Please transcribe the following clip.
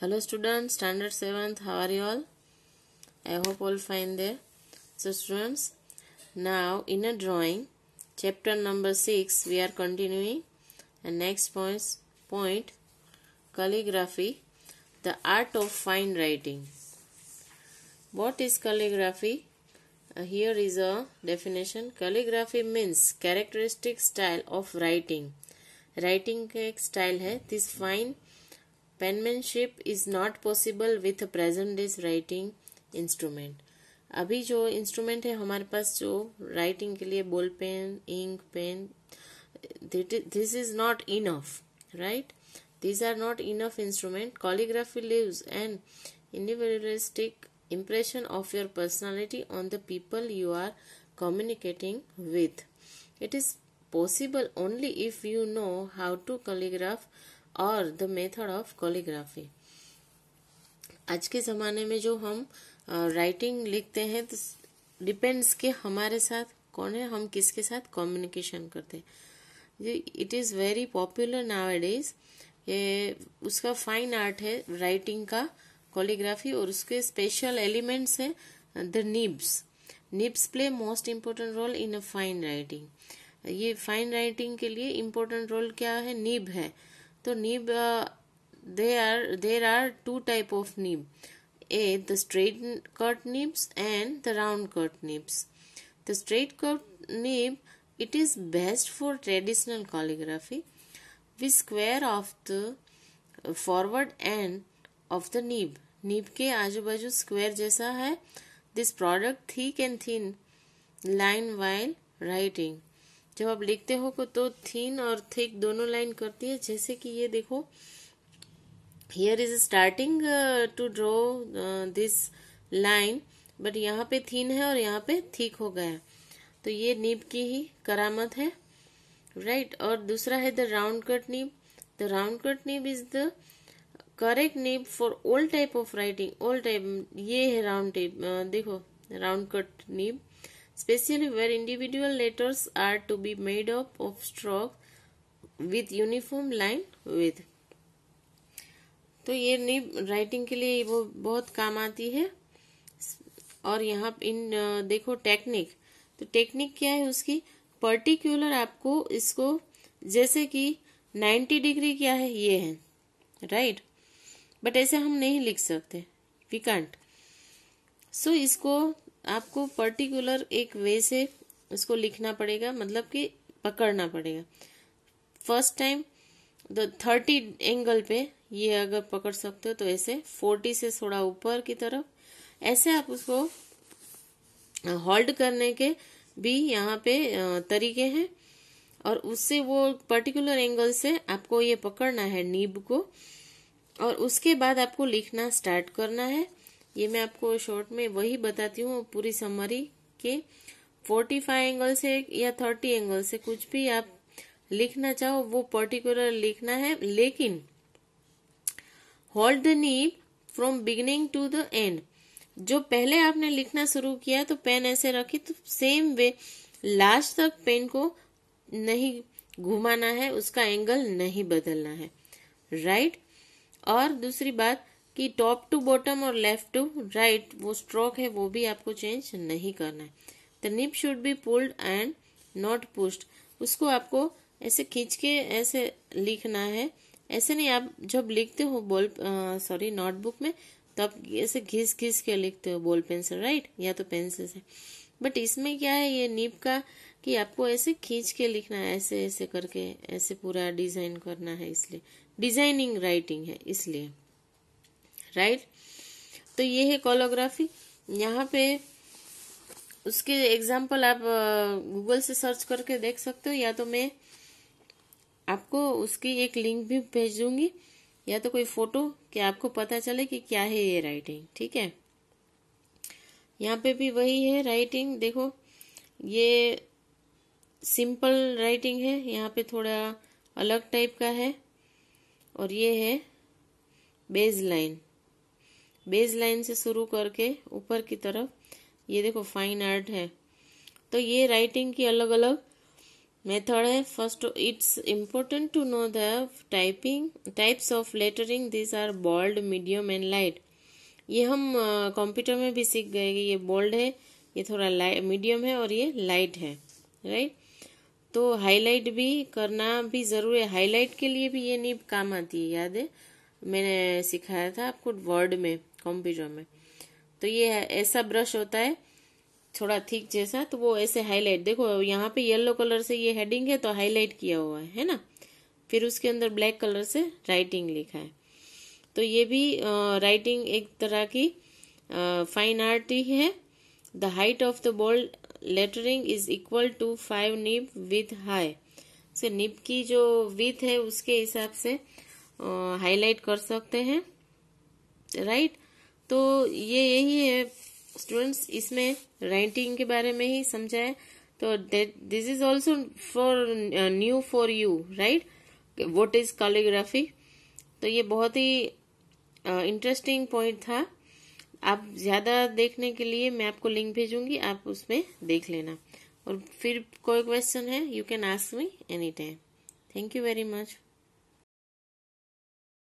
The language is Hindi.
hello students standard 7th how are you all i hope all fine there so students now in a drawing chapter number 6 we are continuing and next points point calligraphy the art of fine writing what is calligraphy uh, here is a definition calligraphy means characteristic style of writing writing का एक स्टाइल है this fine Penmanship is not possible with present days writing instrument अभी जो इंस्ट्रूमेंट है हमारे पास जो राइटिंग के लिए ball pen ink pen this is not enough right these are not enough instrument calligraphy leaves an individualistic impression of your personality on the people you are communicating with it is possible only if you know how to calligraph और द मेथड ऑफ कॉलीग्राफी आज के ज़माने में जो हम राइटिंग लिखते हैं तो डिपेंड्स के हमारे साथ कौन है हम किसके साथ कम्युनिकेशन करते हैं it is very popular nowadays ये उसका फाइन आर्ट है राइटिंग का कॉलीग्राफी और उसके स्पेशल एलिमेंट्स है the nibs nibs play most important role in a fine writing ये फाइन राइटिंग के लिए इम्पोर्टेंट रोल क्या है निब है तो nib there there are two type of nib a the straight cut nibs and the round cut nibs the straight cut nib it is best for traditional calligraphy with square of the forward end of the nib nib के आजू बाजू स्क्वेयर जैसा है this product thick and thin line while writing जब आप लिखते हो तो थीन और थिक दोनों लाइन करती है जैसे कि ये देखो here is starting to draw this line but यहाँ पे थीन है और यहाँ पे थीक हो गया तो ये नीब की ही करामत है राइट right? और दूसरा है the round cut nib the round cut nib is the correct nib for all type of writing all type ये है राउंड टेप uh, देखो round cut nib especially where individual letters are to be made up of stroke with uniform line width. तो ये निब राइटिंग के लिए वो बहुत काम आती है और यहाँ इन देखो टेक्निक तो टेक्निक क्या है उसकी पर्टिकुलर आपको इसको जैसे कि 90 डिग्री क्या है ये है राइट बट ऐसे हम नहीं लिख सकते वी कांट सो इसको आपको पर्टिकुलर एक वे से इसको लिखना पड़ेगा मतलब कि पकड़ना पड़ेगा first time the thirty angle पे ये अगर पकड़ सकते हो तो ऐसे फोर्टी से थोड़ा ऊपर की तरफ ऐसे आप उसको होल्ड करने के भी यहाँ पे तरीके हैं और उससे वो पर्टिकुलर एंगल से आपको ये पकड़ना है नीब को और उसके बाद आपको लिखना स्टार्ट करना है ये मैं आपको शॉर्ट में वही बताती हूँ पूरी समरी के फोर्टी फाइव एंगल से या थर्टी एंगल से कुछ भी आप लिखना चाहो वो पर्टिकुलर लिखना है लेकिन hold the nib from beginning to the end जो पहले आपने लिखना शुरू किया तो पेन ऐसे रखी तो सेम वे लास्ट तक पेन को नहीं घुमाना है उसका एंगल नहीं बदलना है राइट और दूसरी बात कि टॉप टू बॉटम और लेफ्ट टू राइट वो स्ट्रोक है वो भी आपको चेंज नहीं करना है the nib should be pulled and not pushed उसको आपको ऐसे खींच के ऐसे लिखना है ऐसे नहीं आप जब लिखते हो बॉल सॉरी नोटबुक में तो आप ऐसे घिस घिस के लिखते हो बॉल पेन से राइट या तो पेन से बट इसमें क्या है ये निप का कि आपको ऐसे खींच के लिखना है ऐसे ऐसे करके ऐसे पूरा डिजाइन करना है इसलिए डिजाइनिंग राइटिंग है इसलिए राइट तो ये है कॉलोग्राफी यहाँ पे उसके एग्जाम्पल आप गूगल से सर्च करके देख सकते हो या तो मैं आपको उसकी एक लिंक भी भेज दूंगी या तो कोई फोटो कि आपको पता चले कि क्या है ये राइटिंग ठीक है यहाँ पे भी वही है राइटिंग देखो ये सिंपल राइटिंग है यहाँ पे थोड़ा अलग टाइप का है और ये है बेस लाइन बेस लाइन से शुरू करके ऊपर की तरफ ये देखो फाइन आर्ट है तो ये राइटिंग की अलग अलग मेथड है first it's important to know the typing types of lettering this are bold medium and light ये हम कंप्यूटर में भी सीख गए कि ये बोल्ड है ये थोड़ा मीडियम है और ये लाइट है राइट तो हाईलाइट भी करना भी ज़रूरी है हाईलाइट के लिए भी ये नीब काम आती है याद है मैंने सिखाया था आपको वर्ड में कॉम्बिजो में तो ये ऐसा ब्रश होता है थोड़ा थिक जैसा तो वो ऐसे हाईलाइट देखो यहाँ पे येलो कलर से ये हेडिंग है तो हाईलाइट किया हुआ है है ना फिर उसके अंदर ब्लैक कलर से राइटिंग लिखा है तो ये भी राइटिंग एक तरह की फाइन आर्ट ही है the height of the bold lettering is equal to five nib with high से निप की जो विथ है उसके हिसाब से हाईलाइट कर सकते हैं राइट right? तो ये यही है स्टूडेंट्स इसमें राइटिंग के बारे में ही समझा है तो this is also for new for you right what is calligraphy तो ये बहुत ही इंटरेस्टिंग uh, पॉइंट था आप ज़्यादा देखने के लिए मैं आपको लिंक भेजूंगी आप उसमें देख लेना और फिर कोई क्वेश्चन है you can ask me any time thank you very much